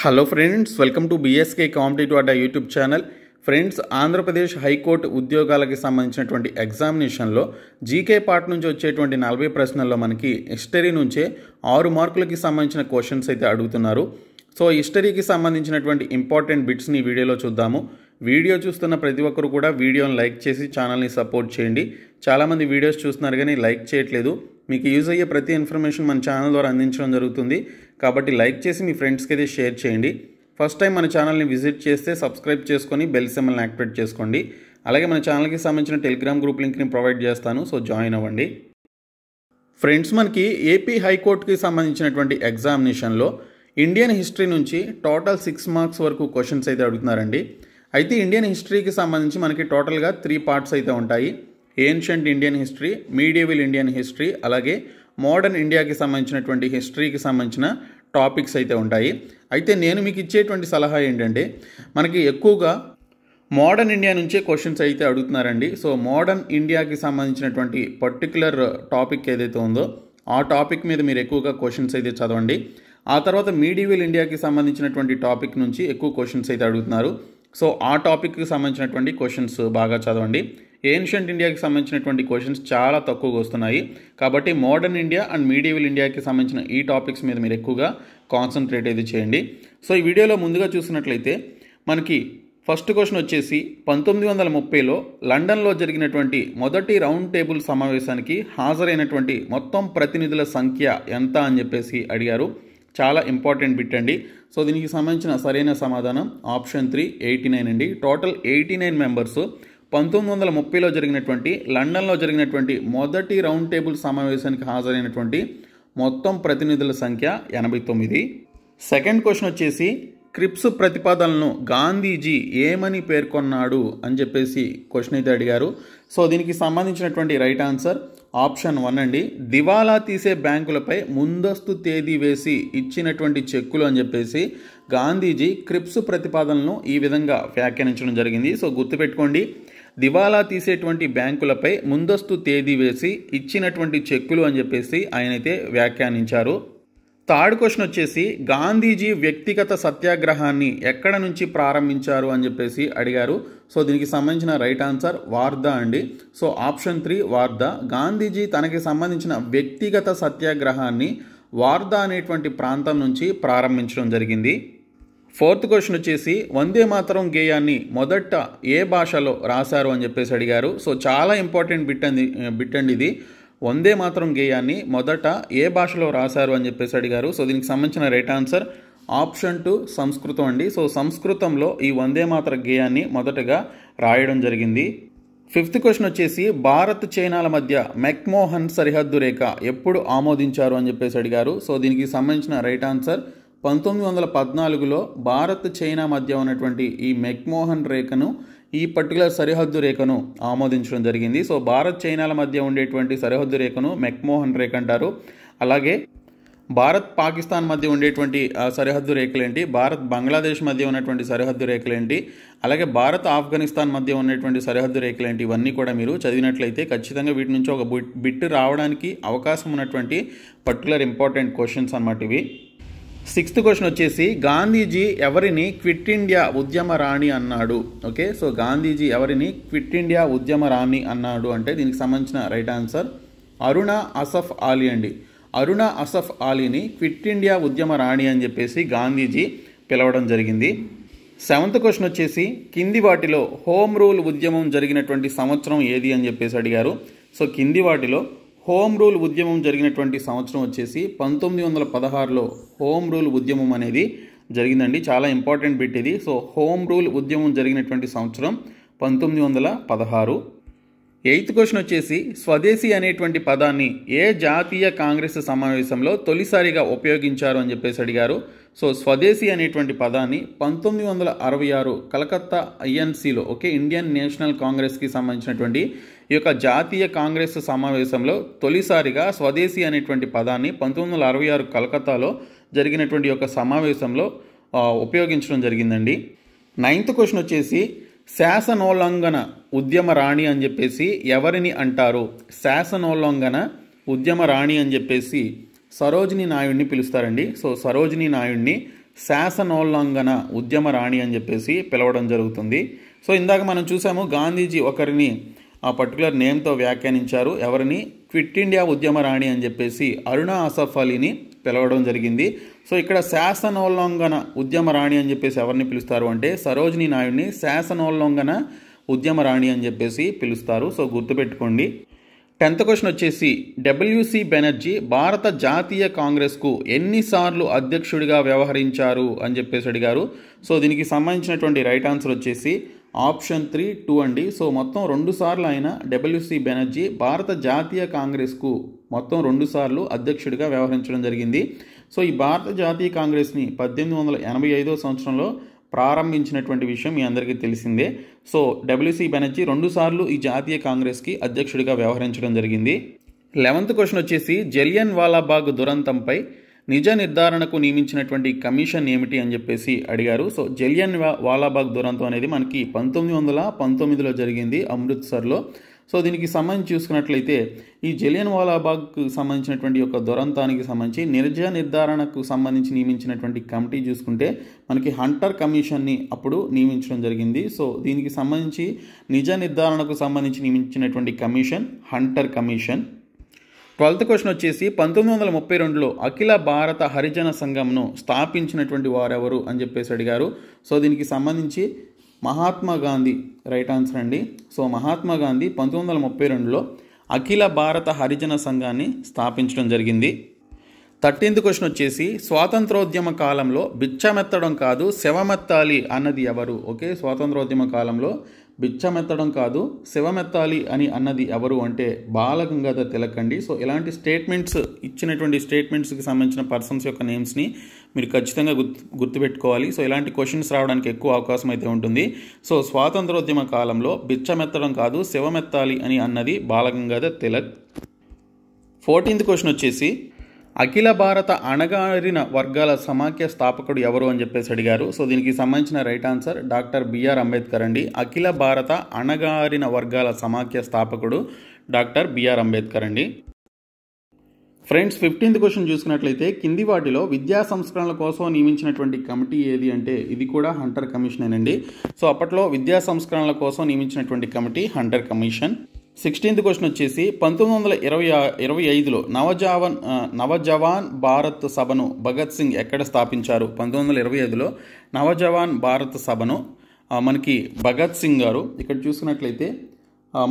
hello friends welcome to BSK competitive Adda YouTube channel friends Andhra Pradesh high court ఉద్యోగాలకి సంబంధించినటువంటి ఎగ్జామినేషన్లో GK part నుంచి వచ్చేటువంటి నలభై ప్రశ్నల్లో మనకి హిస్టరీ నుంచే ఆరు మార్కులకి సంబంధించిన క్వశ్చన్స్ అయితే అడుగుతున్నారు సో హిస్టరీకి సంబంధించినటువంటి ఇంపార్టెంట్ బిట్స్ని వీడియోలో చూద్దాము వీడియో చూస్తున్న ప్రతి ఒక్కరు కూడా వీడియోని లైక్ చేసి ఛానల్ని సపోర్ట్ చేయండి చాలామంది వీడియోస్ చూస్తున్నారు కానీ లైక్ చేయట్లేదు మీకు యూజ్ అయ్యే ప్రతి ఇన్ఫర్మేషన్ మన ఛానల్ ద్వారా అందించడం జరుగుతుంది కాబట్టి లైక్ చేసి మీ ఫ్రెండ్స్కి అయితే షేర్ చేయండి ఫస్ట్ టైం మన ఛానల్ని విజిట్ చేస్తే సబ్స్క్రైబ్ చేసుకొని బెల్ సెమ్మల్ని యాక్టివేట్ చేసుకోండి అలాగే మన ఛానల్కి సంబంధించిన టెలిగ్రామ్ గ్రూప్ లింక్ని ప్రొవైడ్ చేస్తాను సో జాయిన్ అవ్వండి ఫ్రెండ్స్ మనకి ఏపీ హైకోర్టుకి సంబంధించినటువంటి ఎగ్జామినేషన్లో ఇండియన్ హిస్టరీ నుంచి టోటల్ సిక్స్ మార్క్స్ వరకు క్వశ్చన్స్ అయితే అడుగుతున్నారండి అయితే ఇండియన్ హిస్టరీకి సంబంధించి మనకి టోటల్గా త్రీ పార్ట్స్ అయితే ఉంటాయి ancient Indian history medieval Indian history అలాగే మోడర్న్ ఇండియాకి సంబంధించినటువంటి హిస్టరీకి సంబంధించిన టాపిక్స్ అయితే ఉంటాయి అయితే నేను మీకు ఇచ్చేటువంటి సలహా ఏంటంటే మనకి ఎక్కువగా మోడర్న్ ఇండియా నుంచే క్వశ్చన్స్ అయితే అడుగుతున్నారండి సో మోడర్న్ ఇండియాకి సంబంధించినటువంటి పర్టికులర్ టాపిక్ ఏదైతే ఉందో ఆ టాపిక్ మీద మీరు ఎక్కువగా క్వశ్చన్స్ అయితే చదవండి ఆ తర్వాత మీడియవిల్ ఇండియాకి సంబంధించినటువంటి టాపిక్ నుంచి ఎక్కువ క్వశ్చన్స్ అయితే అడుగుతున్నారు సో ఆ టాపిక్కి సంబంధించినటువంటి క్వశ్చన్స్ బాగా చదవండి ఏన్షియంట్ ఇండియాకి సంబంధించినటువంటి క్వశ్చన్స్ చాలా తక్కువగా వస్తున్నాయి కాబట్టి మోడర్న్ ఇండియా అండ్ మీడియవల్ ఇండియాకి సంబంధించిన ఈ టాపిక్స్ మీద మీరు ఎక్కువగా కాన్సన్ట్రేట్ అయితే చేయండి సో ఈ వీడియోలో ముందుగా చూసినట్లయితే మనకి ఫస్ట్ క్వశ్చన్ వచ్చేసి పంతొమ్మిది వందల ముప్పైలో లండన్లో జరిగినటువంటి మొదటి రౌండ్ టేబుల్ సమావేశానికి హాజరైనటువంటి మొత్తం ప్రతినిధుల సంఖ్య ఎంత అని చెప్పేసి అడిగారు చాలా ఇంపార్టెంట్ బిట్ అండి సో దీనికి సంబంధించిన సరైన సమాధానం ఆప్షన్ త్రీ ఎయిటీ నైన్ అండి టోటల్ ఎయిటీ నైన్ మెంబర్స్ పంతొమ్మిది వందల ముప్పైలో జరిగినటువంటి లండన్లో జరిగినటువంటి మొదటి రౌండ్ టేబుల్ సమావేశానికి హాజరైనటువంటి మొత్తం ప్రతినిధుల సంఖ్య ఎనభై తొమ్మిది సెకండ్ క్వశ్చన్ వచ్చేసి క్రిప్స్ ప్రతిపాదనలను గాంధీజీ ఏమని పేర్కొన్నాడు అని చెప్పేసి క్వశ్చన్ అయితే అడిగారు సో దీనికి సంబంధించినటువంటి రైట్ ఆన్సర్ ఆప్షన్ వన్ అండి దివాలా తీసే బ్యాంకులపై ముందస్తు తేదీ వేసి ఇచ్చినటువంటి చెక్కులు అని చెప్పేసి గాంధీజీ క్రిప్స్ ప్రతిపాదనలను ఈ విధంగా వ్యాఖ్యానించడం జరిగింది సో గుర్తుపెట్టుకోండి దివాలా తీసేటువంటి బ్యాంకులపై ముందస్తు తేదీ వేసి ఇచ్చినటువంటి చెక్కులు అని చెప్పేసి ఆయనైతే వ్యాఖ్యానించారు థర్డ్ క్వశ్చన్ వచ్చేసి గాంధీజీ వ్యక్తిగత సత్యాగ్రహాన్ని ఎక్కడ నుంచి ప్రారంభించారు అని చెప్పేసి అడిగారు సో దీనికి సంబంధించిన రైట్ ఆన్సర్ వార్దా అండి so option three Wardha Gandhiji తనకి సంబంధించిన వ్యక్తిగత సత్యాగ్రహాన్ని వార్దా అనేటువంటి ప్రాంతం నుంచి ప్రారంభించడం జరిగింది ఫోర్త్ క్వశ్చన్ వచ్చేసి వందే మాత్రం గేయాన్ని మొదట ఏ భాషలో రాశారు అని చెప్పేసి అడిగారు సో చాలా ఇంపార్టెంట్ బిట్ అంది బిట్ అండి ఇది వందే మాత్రం గేయాన్ని మొదట ఏ భాషలో రాశారు అని చెప్పేసి అడిగారు సో దీనికి సంబంధించిన రైట్ ఆన్సర్ ఆప్షన్ టు సంస్కృతం అండి సో సంస్కృతంలో ఈ వందే మాత్ర గేయాన్ని మొదటగా రాయడం జరిగింది ఫిఫ్త్ క్వశ్చన్ వచ్చేసి భారత్ చైనాల మధ్య మెక్మోహన్ సరిహద్దు రేఖ ఎప్పుడు ఆమోదించారు అని చెప్పేసి అడిగారు సో దీనికి సంబంధించిన రైట్ ఆన్సర్ పంతొమ్మిది వందల పద్నాలుగులో భారత్ చైనా మధ్య ఉన్నటువంటి ఈ మెక్మోహన్ రేఖను ఈ పర్టికులర్ సరిహద్దు రేఖను ఆమోదించడం జరిగింది సో భారత్ చైనాల మధ్య ఉండేటువంటి సరిహద్దు రేఖను మెక్మోహన్ రేఖ అంటారు అలాగే భారత్ పాకిస్తాన్ మధ్య ఉండేటువంటి సరిహద్దు రేఖలేంటి భారత్ బంగ్లాదేశ్ మధ్య ఉన్నటువంటి సరిహద్దు రేఖలేంటి అలాగే భారత్ ఆఫ్ఘనిస్తాన్ మధ్య ఉన్నటువంటి సరిహద్దు రేఖలేంటి ఇవన్నీ కూడా మీరు చదివినట్లయితే ఖచ్చితంగా వీటి నుంచి ఒక బిట్ రావడానికి అవకాశం ఉన్నటువంటి పర్టికులర్ ఇంపార్టెంట్ క్వశ్చన్స్ అన్నమాట ఇవి సిక్స్త్ క్వశ్చన్ వచ్చేసి గాంధీజీ ఎవరిని క్విట్ ఇండియా ఉద్యమ రాణి అన్నాడు ఓకే సో గాంధీజీ ఎవరిని క్విట్ ఇండియా ఉద్యమ రాణి అన్నాడు అంటే దీనికి సంబంధించిన రైట్ ఆన్సర్ అరుణ అసఫ్ ఆలీ అండి అరుణ అసఫ్ ఆలీని క్విట్ ఇండియా ఉద్యమ రాణి అని చెప్పేసి గాంధీజీ పిలవడం జరిగింది సెవెంత్ క్వశ్చన్ వచ్చేసి కింది వాటిలో హోమ్ రూల్ ఉద్యమం జరిగినటువంటి సంవత్సరం ఏది అని చెప్పేసి అడిగారు సో కింది వాటిలో హోమ్ రూల్ ఉద్యమం జరిగినటువంటి సంవత్సరం వచ్చేసి పంతొమ్మిది వందల పదహారులో హోమ్ రూల్ ఉద్యమం అనేది జరిగిందండి చాలా ఇంపార్టెంట్ బిట్ ఇది సో హోమ్ రూల్ ఉద్యమం జరిగినటువంటి సంవత్సరం పంతొమ్మిది వందల పదహారు ఎయిత్ క్వశ్చన్ వచ్చేసి స్వదేశీ అనేటువంటి పదాన్ని ఏ జాతీయ కాంగ్రెస్ సమావేశంలో తొలిసారిగా ఉపయోగించారు అని చెప్పేసి అడిగారు సో స్వదేశీ అనేటువంటి పదాన్ని పంతొమ్మిది వందల అరవై ఆరు కలకత్తా ఐఎన్సీలో ఓకే ఇండియన్ నేషనల్ కాంగ్రెస్కి సంబంధించినటువంటి ఈ యొక్క జాతీయ కాంగ్రెస్ సమావేశంలో తొలిసారిగా స్వదేశీ అనేటువంటి పదాన్ని పంతొమ్మిది వందల అరవై ఆరు కలకత్తాలో జరిగినటువంటి యొక్క సమావేశంలో ఉపయోగించడం జరిగిందండి నైన్త్ క్వశ్చన్ వచ్చేసి శాసనోల్లంఘన ఉద్యమ రాణి అని చెప్పేసి ఎవరిని అంటారు శాసనోల్లంఘన ఉద్యమ రాణి అని చెప్పేసి సరోజిని నాయుడిని పిలుస్తారండి సో సరోజిని నాయుడిని శాసనోల్లంఘన ఉద్యమ రాణి అని చెప్పేసి పిలవడం జరుగుతుంది సో ఇందాక మనం చూసాము గాంధీజీ ఒకరిని ఆ పర్టికులర్ నేమ్తో వ్యాఖ్యానించారు ఎవరిని క్విట్ ఇండియా ఉద్యమ రాణి అని చెప్పేసి అరుణ ఆసఫ్ అలీని పిలవడం జరిగింది సో ఇక్కడ శాసనోల్లంఘన ఉద్యమ రాణి అని చెప్పేసి ఎవరిని పిలుస్తారు అంటే సరోజిని నాయుడిని శాసనోల్లంఘన ఉద్యమ రాణి అని చెప్పేసి పిలుస్తారు సో గుర్తుపెట్టుకోండి టెన్త్ క్వశ్చన్ వచ్చేసి డబ్ల్యూసి బెనర్జీ భారత జాతీయ కాంగ్రెస్కు ఎన్నిసార్లు అధ్యక్షుడిగా వ్యవహరించారు అని చెప్పేసి అడిగారు సో దీనికి సంబంధించినటువంటి రైట్ ఆన్సర్ వచ్చేసి ఆప్షన్ త్రీ టూ అండి సో మొత్తం రెండుసార్లు ఆయన డబ్ల్యూసి బెనర్జీ భారత జాతీయ కాంగ్రెస్కు మొత్తం రెండుసార్లు అధ్యక్షుడిగా వ్యవహరించడం జరిగింది సో ఈ భారత జాతీయ కాంగ్రెస్ని పద్దెనిమిది వందల ఎనభై ఐదో సంవత్సరంలో ప్రారంభించినటువంటి విషయం మీ అందరికీ తెలిసిందే సో డబ్ల్యూసి బెనర్జీ రెండుసార్లు ఈ జాతీయ కాంగ్రెస్కి అధ్యక్షుడిగా వ్యవహరించడం జరిగింది లెవెంత్ క్వశ్చన్ వచ్చేసి జలియన్ వాలాబాగ్ దురంతంపై నిజ నిర్ధారణకు నియమించినటువంటి కమిషన్ ఏమిటి అని చెప్పేసి అడిగారు సో జలియన్ వాలాబాగ్ దురంతం అనేది మనకి పంతొమ్మిది వందల పంతొమ్మిదిలో జరిగింది అమృత్సర్లో సో దీనికి సంబంధించి చూసుకున్నట్లయితే ఈ జలియన్ వాలాబాగ్కు సంబంధించినటువంటి యొక్క దురంతానికి సంబంధించి నిర్జ నిర్ధారణకు సంబంధించి నియమించినటువంటి కమిటీ చూసుకుంటే మనకి హంటర్ కమిషన్ని అప్పుడు నియమించడం జరిగింది సో దీనికి సంబంధించి నిజ నిర్ధారణకు సంబంధించి నియమించినటువంటి commission Hunter commission twelfth question వచ్చేసి పంతొమ్మిది వందల ముప్పై రెండులో అఖిల భారత హరిజన సంఘంను స్థాపించినటువంటి వారెవరు అని చెప్పేసి అడిగారు సో దీనికి సంబంధించి మహాత్మా గాంధీ రైట్ ఆన్సర్ అండి సో మహాత్మా గాంధీ పంతొమ్మిది వందల ముప్పై రెండులో అఖిల భారత హరిజన సంఘాన్ని స్థాపించడం జరిగింది థర్టీన్త్ క్వశ్చన్ వచ్చేసి స్వాతంత్రోద్యమ కాలంలో బిచ్చమెత్తడం కాదు శవమెత్తాలి అన్నది ఎవరు ఓకే స్వాతంత్రోద్యమ కాలంలో బిచ్చమెత్తడం కాదు శివమెత్తాలి అని అన్నది ఎవరు అంటే బాలగంగాధర్ తిలక్ అండి సో ఇలాంటి స్టేట్మెంట్స్ ఇచ్చినటువంటి స్టేట్మెంట్స్కి సంబంధించిన పర్సన్స్ యొక్క నేమ్స్ని మీరు ఖచ్చితంగా గుర్తు గుర్తుపెట్టుకోవాలి సో ఇలాంటి క్వశ్చన్స్ రావడానికి ఎక్కువ అవకాశం అయితే ఉంటుంది సో స్వాతంత్రోద్యమ కాలంలో బిచ్చమెత్తడం కాదు శివమెత్తాలి అని అన్నది బాలగంగాధర్ తిలక్ ఫోర్టీన్త్ క్వశ్చన్ వచ్చేసి అఖిల భారత అణగారిన వర్గాల సమాఖ్య స్థాపకుడు ఎవరు అని చెప్పేసి అడిగారు సో దీనికి సంబంధించిన right answer doctor B R Ambedkar అండి అఖిల భారత అణగారిన వర్గాల సమాఖ్య స్థాపకుడు డాక్టర్ బిఆర్ అంబేద్కర్ అండి ఫ్రెండ్స్ ఫిఫ్టీన్త్ క్వశ్చన్ చూసుకున్నట్లయితే కింది వాటిలో విద్యా సంస్కరణల కోసం నియమించినటువంటి కమిటీ ఏది అంటే ఇది కూడా హంటర్ అండి సో అప్పట్లో విద్యా సంస్కరణల కోసం నియమించినటువంటి committee Hunter commission sixteenth question వచ్చేసి పంతొమ్మిది వందల ఇరవై ఇరవై ఐదులో నవజావన్ నవజవాన్ భారత్ సభను భగత్ సింగ్ ఎక్కడ స్థాపించారు పంతొమ్మిది వందల ఇరవై ఐదులో నవజవాన్ భారత్ సభను మనకి భగత్ సింగ్ గారు ఇక్కడ చూసుకున్నట్లయితే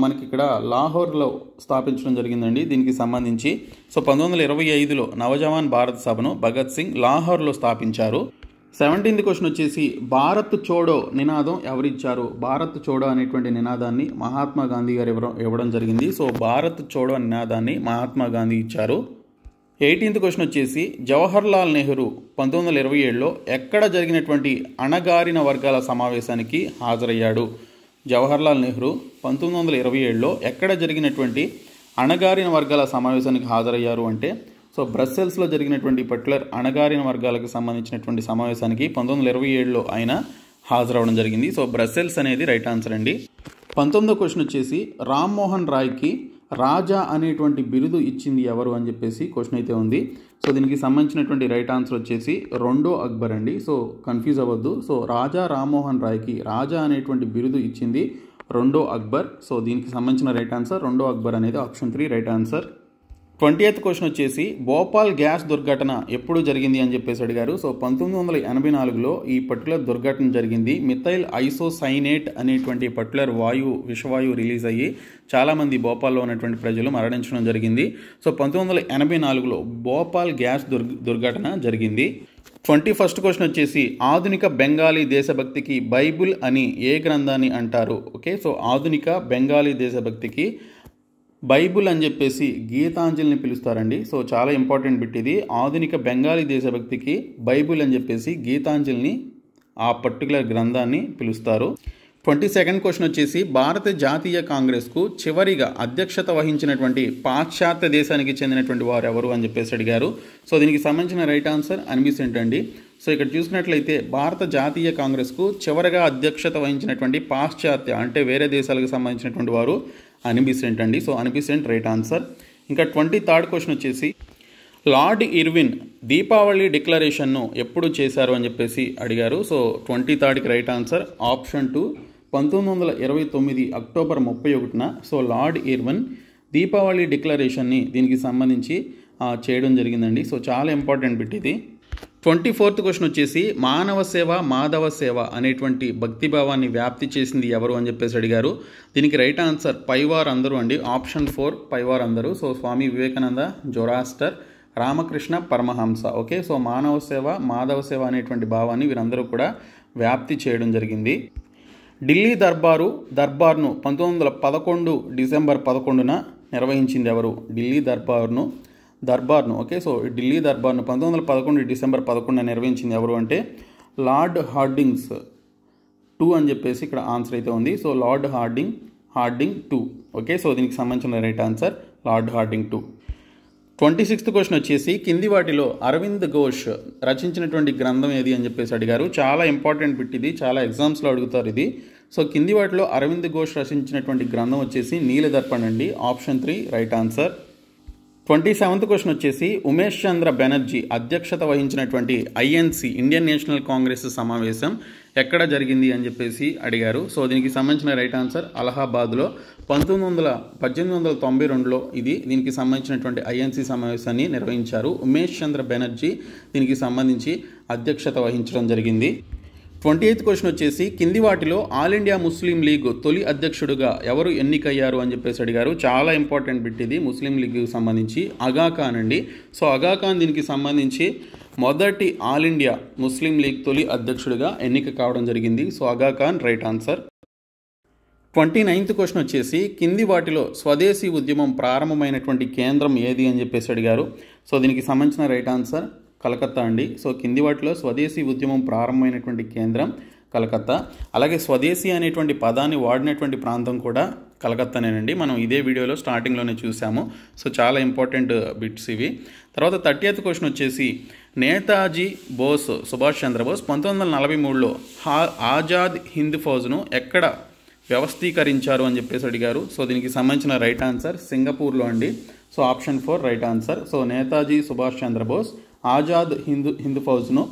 మనకి ఇక్కడ లాహోర్లో స్థాపించడం జరిగిందండి దీనికి సంబంధించి సో పంతొమ్మిది వందల ఇరవై ఐదులో నవజవాన్ భారత సభను భగత్ సింగ్ లాహోర్లో స్థాపించారు సెవెంటీన్త్ క్వశ్చన్ వచ్చేసి భారత్ చోడో నినాదం ఎవరిచ్చారు భారత్ చోడో అనేటువంటి నినాదాన్ని మహాత్మా గాంధీ గారు ఇవ్వడం ఇవ్వడం జరిగింది సో భారత్ చోడో నినాదాన్ని మహాత్మా గాంధీ ఇచ్చారు ఎయిటీన్త్ క్వశ్చన్ వచ్చేసి జవహర్లాల్ నెహ్రూ పంతొమ్మిది వందల ఇరవై ఏడులో ఎక్కడ జరిగినటువంటి అణగారిన వర్గాల సమావేశానికి హాజరయ్యాడు జవహర్లాల్ నెహ్రూ పంతొమ్మిది వందల ఇరవై ఏడులో ఎక్కడ జరిగినటువంటి అణగారిన వర్గాల సమావేశానికి హాజరయ్యారు అంటే సో బ్రస్సెల్స్లో జరిగినటువంటి పర్టికులర్ అణగారిన వర్గాలకు సంబంధించినటువంటి సమావేశానికి పంతొమ్మిది వందల ఇరవై ఏడులో ఆయన హాజరవడం జరిగింది సో బ్రస్సెల్స్ అనేది రైట్ ఆన్సర్ అండి పంతొమ్మిదో క్వశ్చన్ వచ్చేసి రామ్మోహన్ రాయ్కి రాజా అనేటువంటి బిరుదు ఇచ్చింది ఎవరు అని చెప్పేసి క్వశ్చన్ అయితే ఉంది సో దీనికి సంబంధించినటువంటి రైట్ ఆన్సర్ వచ్చేసి రెండో అక్బర్ అండి సో కన్ఫ్యూజ్ అవ్వద్దు సో రాజా రామ్మోహన్ రాయ్కి రాజా అనేటువంటి బిరుదు ఇచ్చింది రెండో అక్బర్ సో దీనికి సంబంధించిన రైట్ ఆన్సర్ రెండో అక్బర్ అనేది option three right answer twenty eighth question వచ్చేసి భోపాల్ గ్యాస్ దుర్ఘటన ఎప్పుడు జరిగింది అని చెప్పేసి అడిగారు సో పంతొమ్మిది వందల ఎనభై నాలుగులో ఈ పర్టికులర్ దుర్ఘటన జరిగింది మిథైల్ ఐసోసైనేట్ అనేటువంటి పర్టికులర్ వాయువు విషవాయువు రిలీజ్ అయ్యి చాలామంది భోపాల్లో ఉన్నటువంటి ప్రజలు మరణించడం జరిగింది సో పంతొమ్మిది వందల ఎనభై నాలుగులో భోపాల్ గ్యాస్ దుర్ దుర్ఘటన జరిగింది ట్వంటీ ఫస్ట్ క్వశ్చన్ వచ్చేసి ఆధునిక బెంగాలీ దేశభక్తికి బైబుల్ అని ఏ గ్రంథాన్ని అంటారు ఓకే సో ఆధునిక బెంగాలీ దేశభక్తికి బైబుల్ అని చెప్పేసి గీతాంజలిని పిలుస్తారండి సో చాలా ఇంపార్టెంట్ బిట్ ఇది ఆధునిక బెంగాలీ దేశభక్తికి బైబుల్ అని చెప్పేసి గీతాంజలిని ఆ పర్టికులర్ గ్రంథాన్ని పిలుస్తారు ట్వంటీ సెకండ్ క్వశ్చన్ వచ్చేసి భారత జాతీయ కాంగ్రెస్కు చివరిగా అధ్యక్షత వహించినటువంటి పాశ్చాత్య దేశానికి చెందినటువంటి వారు ఎవరు అని చెప్పేసి అడిగారు సో దీనికి సంబంధించిన రైట్ ఆన్సర్ అనిపిస్తుంటండి అండి సో ఇక్కడ చూసినట్లయితే భారత జాతీయ కాంగ్రెస్కు చివరిగా అధ్యక్షత వహించినటువంటి పాశ్చాత్య అంటే వేరే దేశాలకు సంబంధించినటువంటి వారు అనిపిసెంట్ అండి సో అనిపిసెంట్ రైట్ ఆన్సర్ ఇంకా ట్వంటీ థర్డ్ క్వశ్చన్ వచ్చేసి లార్డ్ ఇర్విన్ దీపావళి డిక్లరేషన్ను ఎప్పుడు చేశారు అని చెప్పేసి అడిగారు సో ట్వంటీ థర్డ్కి రైట్ ఆన్సర్ ఆప్షన్ టూ పంతొమ్మిది వందల ఇరవై తొమ్మిది అక్టోబర్ ముప్పై ఒకటిన సో లార్డ్ ఇర్విన్ దీపావళి డిక్లరేషన్ని దీనికి సంబంధించి చేయడం జరిగిందండి సో చాలా ఇంపార్టెంట్ బిట్ ఇది ట్వంటీ ఫోర్త్ క్వశ్చన్ వచ్చేసి మానవ సేవ మాధవ సేవ అనేటువంటి భక్తిభావాన్ని వ్యాప్తి చేసింది ఎవరు అని చెప్పేసి అడిగారు దీనికి రైట్ ఆన్సర్ పైవార్ అందరూ అండి ఆప్షన్ ఫోర్ పైవార్ అందరూ so Swami Vivekananda Zoroaster Ramakrishna Paramahansa okay so మానవ సేవ మాధవ సేవ అనేటువంటి భావాన్ని వీరందరూ కూడా వ్యాప్తి చేయడం జరిగింది ఢిల్లీ దర్బారు దర్బార్ను పంతొమ్మిది వందల పదకొండు డిసెంబర్ పదకొండున నిర్వహించింది ఎవరు ఢిల్లీ దర్బార్ను దర్బార్ను ఓకే సో ఢిల్లీ దర్బార్ను పంతొమ్మిది వందల పదకొండు డిసెంబర్ పదకొండు నిర్వహించింది ఎవరు అంటే లార్డ్ హార్డింగ్స్ టూ అని చెప్పేసి ఇక్కడ ఆన్సర్ అయితే ఉంది so Lord Hardinge Hardinge two okay so దీనికి సంబంధించిన right answer Lord Hardinge two twenty sixth question వచ్చేసి కింది వాటిలో అరవింద్ ఘోష్ రచించినటువంటి గ్రంథం ఏది అని చెప్పేసి అడిగారు చాలా ఇంపార్టెంట్ బిట్ ఇది చాలా ఎగ్జామ్స్లో అడుగుతారు ఇది సో కింది వాటిలో అరవింద్ ఘోష్ రచించినటువంటి గ్రంథం వచ్చేసి నీలదర్పణ అండి option three right answer twenty seventh question వచ్చేసి ఉమేష్ చంద్ర బెనర్జీ అధ్యక్షత వహించినటువంటి ఐఎన్సి ఇండియన్ నేషనల్ కాంగ్రెస్ సమావేశం ఎక్కడ జరిగింది అని చెప్పేసి అడిగారు సో దీనికి సంబంధించిన రైట్ ఆన్సర్ అలహాబాద్లో పంతొమ్మిది వందల పద్దెనిమిది వందల తొంభై రెండులో ఇది దీనికి సంబంధించినటువంటి ఐఎన్సి సమావేశాన్ని నిర్వహించారు ఉమేష్ చంద్ర బెనర్జీ దీనికి సంబంధించి అధ్యక్షత వహించడం జరిగింది ట్వంటీ ఎయిత్ క్వశ్చన్ వచ్చేసి కింది వాటిలో ఆల్ ఇండియా ముస్లిం లీగ్ తొలి అధ్యక్షుడుగా ఎవరు ఎన్నికయ్యారు అని చెప్పేసి అడిగారు చాలా ఇంపార్టెంట్ బిట్ ఇది ముస్లిం లీగ్కి సంబంధించి అగాఖాన్ అండి సో అగాఖాన్ దీనికి సంబంధించి మొదటి ఆల్ ఇండియా ముస్లిం లీగ్ తొలి అధ్యక్షుడిగా ఎన్నిక కావడం జరిగింది so Aga Khan right answer twenty ninth question వచ్చేసి కింది వాటిలో స్వదేశీ ఉద్యమం ప్రారంభమైనటువంటి కేంద్రం ఏది అని చెప్పేసి అడిగారు సో దీనికి సంబంధించిన రైట్ ఆన్సర్ కలకత్తా అండి సో కింది వాటిలో స్వదేశీ ఉద్యమం ప్రారంభమైనటువంటి కేంద్రం కలకత్తా అలాగే స్వదేశీ అనేటువంటి పదాన్ని వాడినటువంటి ప్రాంతం కూడా కలకత్తానేనండి మనం ఇదే వీడియోలో స్టార్టింగ్లోనే చూసాము సో చాలా ఇంపార్టెంట్ బిట్స్ ఇవి తర్వాత థర్టీ ఎయిత్ క్వశ్చన్ వచ్చేసి నేతాజీ బోస్ సుభాష్ చంద్రబోస్ పంతొమ్మిది వందల నలభై మూడులో హా ఆజాద్ హింద్ ఫౌజ్ను ఎక్కడ వ్యవస్థీకరించారు అని చెప్పేసి అడిగారు సో దీనికి సంబంధించిన రైట్ ఆన్సర్ సింగపూర్లో అండి so option four right answer so Netaji Subhash Chandrabose Azad Hindu Hind ఫౌజ్ను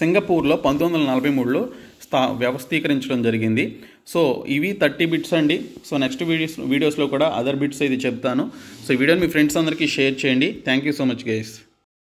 సింగపూర్లో పంతొమ్మిది వందల నలభై మూడులో స్థా వ్యవస్థీకరించడం జరిగింది సో ఇవి థర్టీ బిట్స్ అండి సో నెక్స్ట్ వీడియోస్ వీడియోస్లో కూడా అదర్ బిట్స్ ఇది చెప్తాను సో వీడియోని మీ ఫ్రెండ్స్ అందరికీ షేర్ చేయండి thank you so much guys